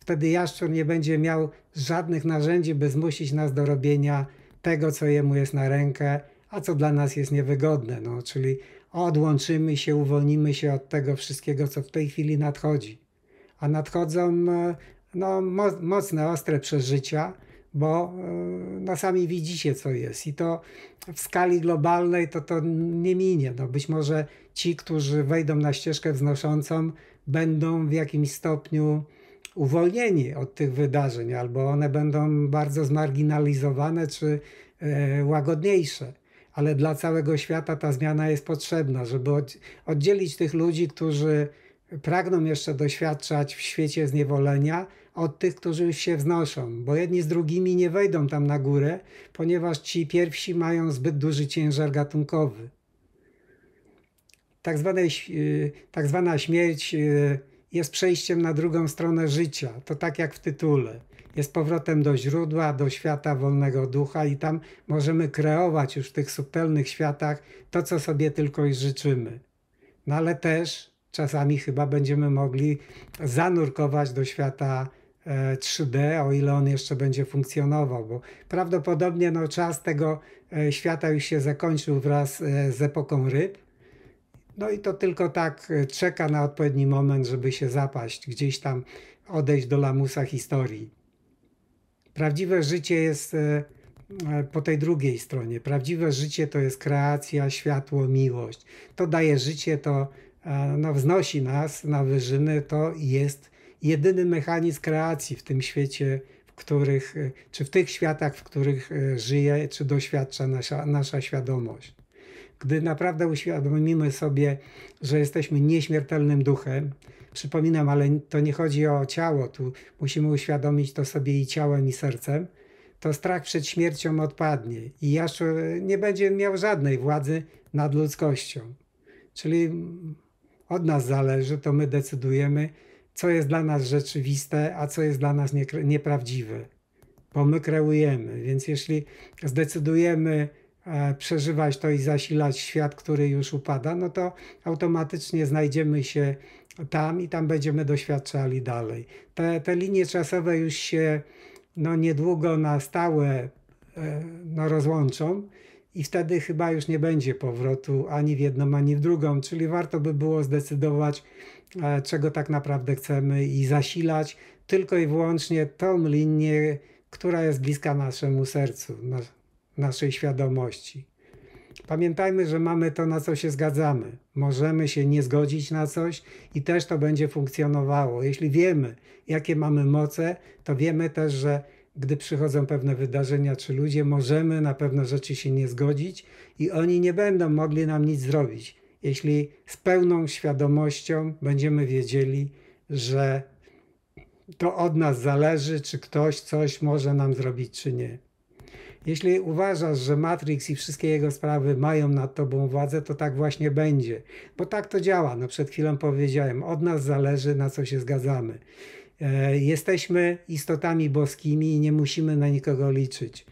Wtedy jaszczur nie będzie miał żadnych narzędzi, by zmusić nas do robienia tego, co jemu jest na rękę, a co dla nas jest niewygodne. No, czyli odłączymy się, uwolnimy się od tego wszystkiego, co w tej chwili nadchodzi. A nadchodzą e, no, mocne, ostre przeżycia, bo e, no, sami widzicie, co jest. I to w skali globalnej to, to nie minie. No, być może ci, którzy wejdą na ścieżkę wznoszącą, będą w jakimś stopniu uwolnieni od tych wydarzeń, albo one będą bardzo zmarginalizowane czy e, łagodniejsze. Ale dla całego świata ta zmiana jest potrzebna, żeby oddzielić tych ludzi, którzy pragną jeszcze doświadczać w świecie zniewolenia od tych, którzy już się wznoszą, bo jedni z drugimi nie wejdą tam na górę, ponieważ ci pierwsi mają zbyt duży ciężar gatunkowy tak, zwanej, y, tak zwana śmierć y, jest przejściem na drugą stronę życia. To tak jak w tytule. Jest powrotem do źródła, do świata wolnego ducha, i tam możemy kreować już w tych subtelnych światach to, co sobie tylko i życzymy. No ale też czasami chyba będziemy mogli zanurkować do świata 3D, e, o ile on jeszcze będzie funkcjonował, bo prawdopodobnie no, czas tego e, świata już się zakończył wraz e, z epoką ryb no i to tylko tak e, czeka na odpowiedni moment, żeby się zapaść, gdzieś tam odejść do lamusa historii. Prawdziwe życie jest e, e, po tej drugiej stronie. Prawdziwe życie to jest kreacja, światło, miłość. To daje życie, to no, wznosi nas na wyżyny, to jest jedyny mechanizm kreacji w tym świecie, w których, czy w tych światach, w których żyje, czy doświadcza nasza, nasza świadomość gdy naprawdę uświadomimy sobie, że jesteśmy nieśmiertelnym duchem, przypominam, ale to nie chodzi o ciało, tu musimy uświadomić to sobie i ciałem, i sercem, to strach przed śmiercią odpadnie i Jaszczur e, nie będzie miał żadnej władzy nad ludzkością. Czyli od nas zależy, to my decydujemy, co jest dla nas rzeczywiste, a co jest dla nas nieprawdziwe, bo my kreujemy. Więc jeśli zdecydujemy, E, przeżywać to i zasilać świat, który już upada, no to automatycznie znajdziemy się tam i tam będziemy doświadczali dalej. Te, te linie czasowe już się no, niedługo na stałe e, no, rozłączą i wtedy chyba już nie będzie powrotu ani w jedną, ani w drugą, czyli warto by było zdecydować, e, czego tak naprawdę chcemy i zasilać tylko i wyłącznie tą linię, która jest bliska naszemu sercu naszej świadomości. Pamiętajmy, że mamy to, na co się zgadzamy. Możemy się nie zgodzić na coś i też to będzie funkcjonowało. Jeśli wiemy, jakie mamy moce, to wiemy też, że gdy przychodzą pewne wydarzenia czy ludzie, możemy na pewne rzeczy się nie zgodzić i oni nie będą mogli nam nic zrobić. Jeśli z pełną świadomością będziemy wiedzieli, że to od nas zależy, czy ktoś coś może nam zrobić, czy nie. Jeśli uważasz, że Matrix i wszystkie jego sprawy mają nad tobą władzę, to tak właśnie będzie. Bo tak to działa. No przed chwilą powiedziałem, od nas zależy, na co się zgadzamy. E, jesteśmy istotami boskimi i nie musimy na nikogo liczyć,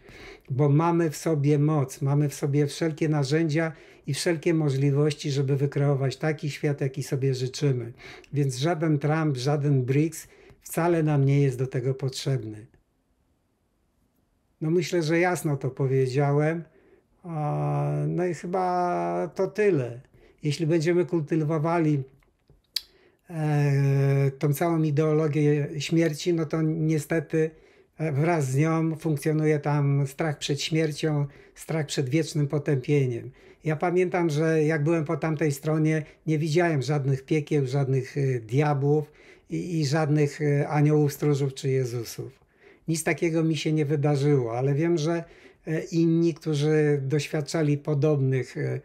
bo mamy w sobie moc, mamy w sobie wszelkie narzędzia i wszelkie możliwości, żeby wykreować taki świat, jaki sobie życzymy. Więc żaden Trump, żaden BRICS wcale nam nie jest do tego potrzebny. No myślę, że jasno to powiedziałem. No i chyba to tyle. Jeśli będziemy kultywowali e, tą całą ideologię śmierci, no to niestety e, wraz z nią funkcjonuje tam strach przed śmiercią, strach przed wiecznym potępieniem. Ja pamiętam, że jak byłem po tamtej stronie, nie widziałem żadnych piekieł, żadnych e, diabłów i, i żadnych aniołów, stróżów czy Jezusów. Nic takiego mi się nie wydarzyło, ale wiem, że e, inni, którzy doświadczali podobnych e,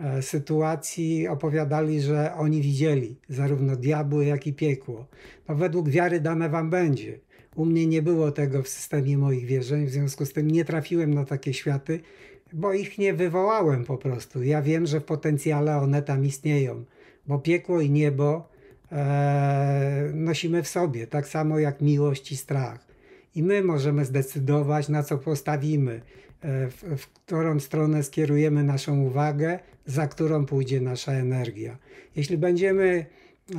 e, sytuacji, opowiadali, że oni widzieli zarówno diabły, jak i piekło. No, według wiary dane wam będzie. U mnie nie było tego w systemie moich wierzeń, w związku z tym nie trafiłem na takie światy, bo ich nie wywołałem po prostu. Ja wiem, że w potencjale one tam istnieją, bo piekło i niebo e, nosimy w sobie, tak samo jak miłość i strach i my możemy zdecydować, na co postawimy, e, w, w, którą stronę skierujemy naszą uwagę, za którą pójdzie nasza energia. Jeśli będziemy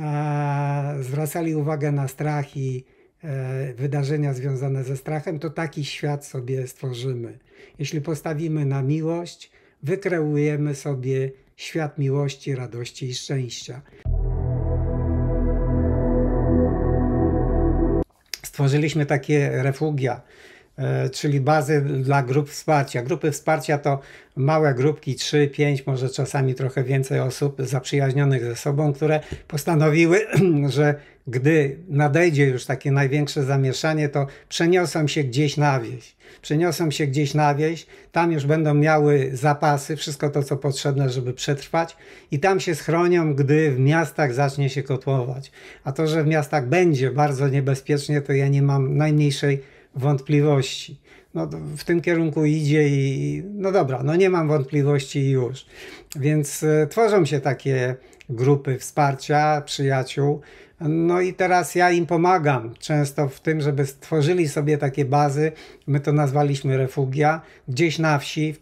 a, zwracali uwagę na strach i e, wydarzenia związane ze strachem, to taki świat sobie stworzymy. Jeśli postawimy na miłość, wykreujemy sobie świat miłości, radości i szczęścia. stworzyliśmy takie refugia, e, czyli bazy dla grup wsparcia. Grupy wsparcia to małe grupki, 3, 5, może czasami trochę więcej osób zaprzyjaźnionych ze sobą, które postanowiły, że gdy nadejdzie już takie największe zamieszanie, to przeniosą się gdzieś na wieś. Przeniosą się gdzieś na wieś, tam już będą miały zapasy, wszystko to, co potrzebne, żeby przetrwać, i tam się schronią, gdy w miastach zacznie się kotłować. A to, że w miastach będzie bardzo niebezpiecznie, to ja nie mam najmniejszej wątpliwości. No, w tym kierunku idzie i no dobra, no nie mam wątpliwości już. Więc y, tworzą się takie grupy wsparcia, przyjaciół. No i teraz ja im pomagam często w tym, żeby stworzyli sobie takie bazy. My to nazwaliśmy refugia. Gdzieś na wsi,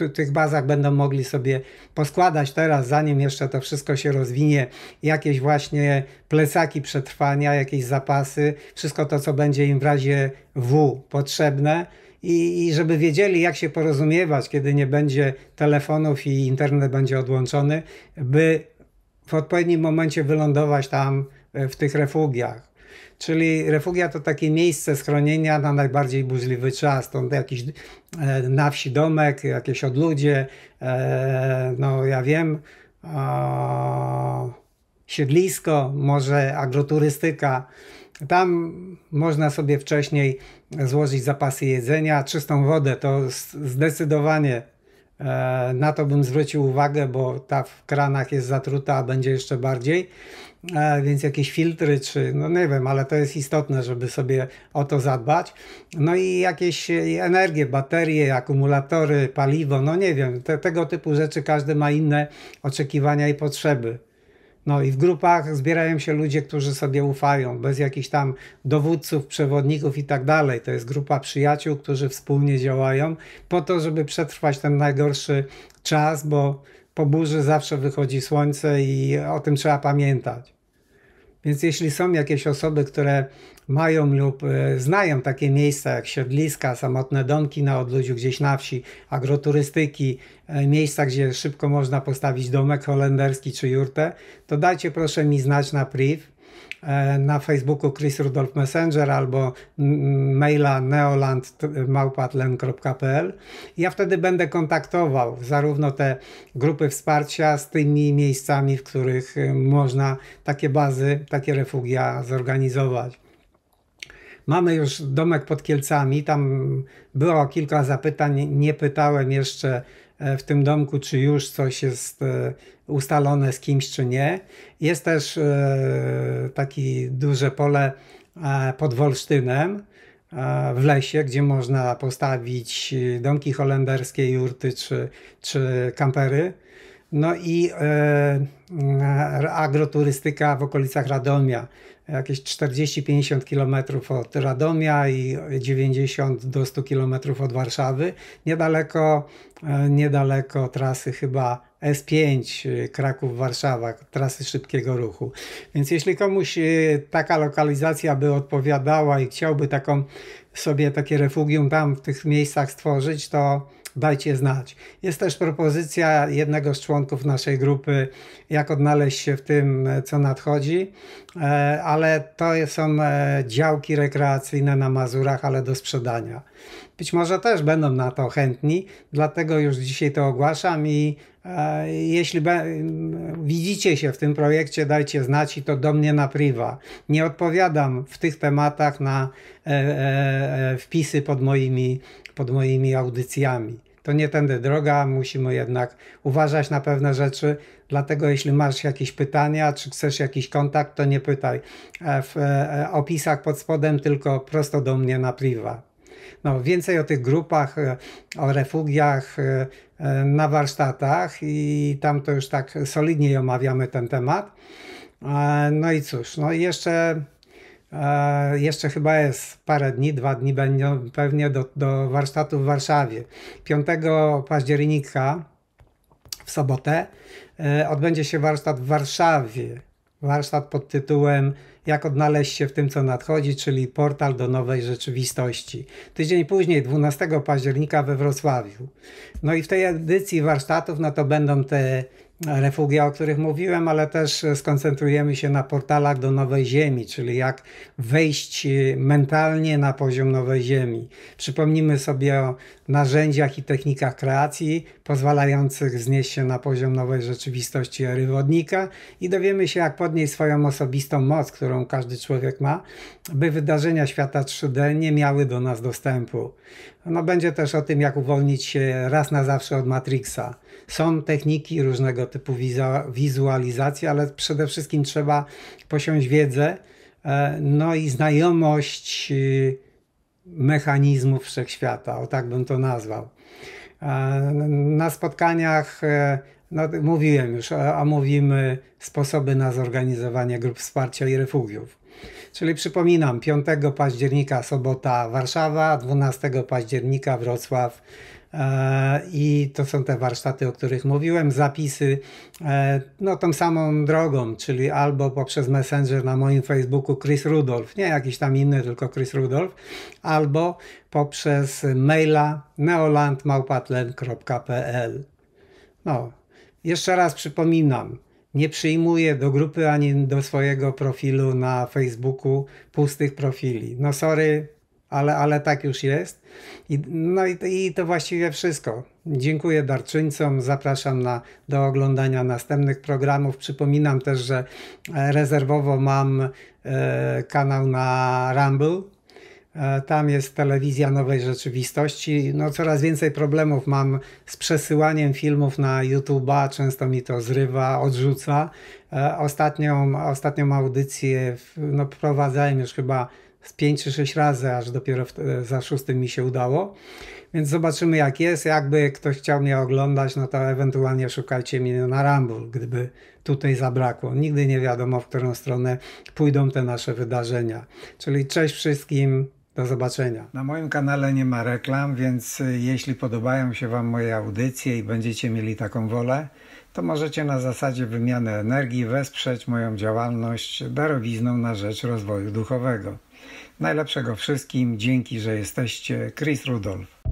w, tych bazach będą mogli sobie poskładać teraz, zanim jeszcze to wszystko się rozwinie, jakieś właśnie plecaki przetrwania, jakieś zapasy, wszystko to, co będzie im w razie W potrzebne. I, i, żeby wiedzieli, jak się porozumiewać, kiedy nie będzie telefonów i internet będzie odłączony, by w odpowiednim momencie wylądować tam E, w tych refugiach. Czyli refugia to takie miejsce schronienia na najbardziej burzliwy czas. To jakiś e, na wsi domek, jakieś odludzie. E, no ja wiem, siedlisko, może agroturystyka. Tam można sobie wcześniej złożyć zapasy jedzenia, czystą wodę. To zdecydowanie E, na to bym zwrócił uwagę, bo ta w kranach jest zatruta, a będzie jeszcze bardziej. E, więc jakieś filtry, czy no nie wiem, ale to jest istotne, żeby sobie o to zadbać. No i jakieś energie, baterie, akumulatory, paliwo, no nie wiem, te, tego typu rzeczy każdy ma inne oczekiwania i potrzeby. No i w grupach zbierają się ludzie, którzy sobie ufają, bez jakichś tam dowódców, przewodników i tak dalej. To jest grupa przyjaciół, którzy wspólnie działają po to, żeby przetrwać ten najgorszy czas, bo po burzy zawsze wychodzi słońce i o tym trzeba pamiętać. Więc jeśli są jakieś osoby, które mają lub e, znają takie miejsca jak siedliska, samotne domki na odludziu gdzieś na wsi, agroturystyki, e, miejsca, gdzie szybko można postawić domek holenderski czy jurtę, to dajcie proszę mi znać na priv e, na Facebooku Chris Rudolf Messenger albo maila neoland.małpatlen.pl. Ja wtedy będę kontaktował zarówno te grupy wsparcia z tymi miejscami, w których można takie bazy, takie refugia zorganizować. Mamy już domek pod Kielcami, tam było kilka zapytań, nie pytałem jeszcze e, w tym domku, czy już coś jest e, ustalone z kimś, czy nie. Jest też e, takie duże pole pod Wolsztynem w lesie, gdzie można postawić domki holenderskie, jurty czy, czy kampery. No i agroturystyka w okolicach Radomia jakieś 40-50 kilometrów od Radomia i 90 do 100 kilometrów od Warszawy. Niedaleko, e, niedaleko trasy chyba S5 e, Kraków-Warszawa, trasy szybkiego ruchu. Więc jeśli komuś e, taka lokalizacja by odpowiadała i chciałby taką sobie takie refugium tam w tych miejscach stworzyć, to dajcie znać. Jest też propozycja jednego z członków naszej grupy, jak odnaleźć się w tym, co nadchodzi, e, ale to są e, działki rekreacyjne na Mazurach, ale do sprzedania. Być może też będą na to chętni, dlatego już dzisiaj to ogłaszam i e, jeśli be, widzicie się w tym projekcie, dajcie znać i to do mnie na priwa. Nie odpowiadam w tych tematach na e, e, wpisy pod moimi pod moimi audycjami. To nie tędy droga, musimy jednak uważać na pewne rzeczy. Dlatego, jeśli masz jakieś pytania, czy chcesz jakiś kontakt, to nie pytaj e, w e, e, opisach pod spodem, tylko prosto do mnie na priwa. No, więcej o tych grupach, o refugiach na warsztatach i tam to już tak solidniej omawiamy ten temat. No i cóż, no jeszcze jeszcze chyba jest parę dni, dwa dni będą pewnie do, do warsztatu w Warszawie. 5 października w sobotę e, odbędzie się warsztat w Warszawie. Warsztat pod tytułem Jak odnaleźć się w tym, co nadchodzi, czyli portal do nowej rzeczywistości. Tydzień później, 12 października we Wrocławiu. No i w tej edycji warsztatów, no to będą te refugia, o których mówiłem, ale też skoncentrujemy się na portalach do nowej ziemi, czyli jak wejść e, mentalnie na poziom nowej ziemi. Przypomnimy sobie o narzędziach i technikach kreacji pozwalających wznieść się na poziom nowej rzeczywistości rywodnika i dowiemy się, jak podnieść swoją osobistą moc, którą każdy człowiek ma, by wydarzenia świata 3D nie miały do nas dostępu. No, będzie też o tym, jak uwolnić się raz na zawsze od Matrixa są techniki różnego typu wizualizacji, ale przede wszystkim trzeba posiąść wiedzę, e, no i znajomość y, mechanizmów wszechświata, o tak bym to nazwał. E, na spotkaniach e, no, mówiłem już, omówimy sposoby na zorganizowanie grup wsparcia i refugiów. Czyli przypominam, 5 października sobota Warszawa, 12 października Wrocław, E, I to są te warsztaty, o których mówiłem, zapisy e, no, tą samą drogą, czyli albo poprzez Messenger na moim Facebooku Chris Rudolf, nie jakiś tam inny, tylko Chris Rudolf, albo poprzez maila neolandmałpatlen.pl. No, jeszcze raz przypominam, nie przyjmuję do grupy ani do swojego profilu na Facebooku pustych profili. No sorry, ale, ale tak już jest. I, no i, i to właściwie wszystko. Dziękuję darczyńcom, zapraszam na, do oglądania następnych programów. Przypominam też, że e, rezerwowo mam e, kanał na Rumble. E, tam jest telewizja nowej rzeczywistości. No, coraz więcej problemów mam z przesyłaniem filmów na YouTube'a. Często mi to zrywa, odrzuca. ostatnią, ostatnią audycję no, prowadzałem już chyba z 5 czy 6 razy, aż dopiero e, za szóstym mi się udało. Więc zobaczymy jak jest. Jakby ktoś chciał mnie oglądać, no to ewentualnie szukajcie mnie na Rumble, gdyby tutaj zabrakło. Nigdy nie wiadomo, w którą stronę pójdą te nasze wydarzenia. Czyli cześć wszystkim, do zobaczenia. Na moim kanale nie ma reklam, więc e, jeśli podobają się Wam moje audycje i będziecie mieli taką wolę, to możecie na zasadzie wymiany energii wesprzeć moją działalność darowizną na rzecz rozwoju duchowego. Najlepszego wszystkim, dzięki, że jesteście. Chris Rudolf.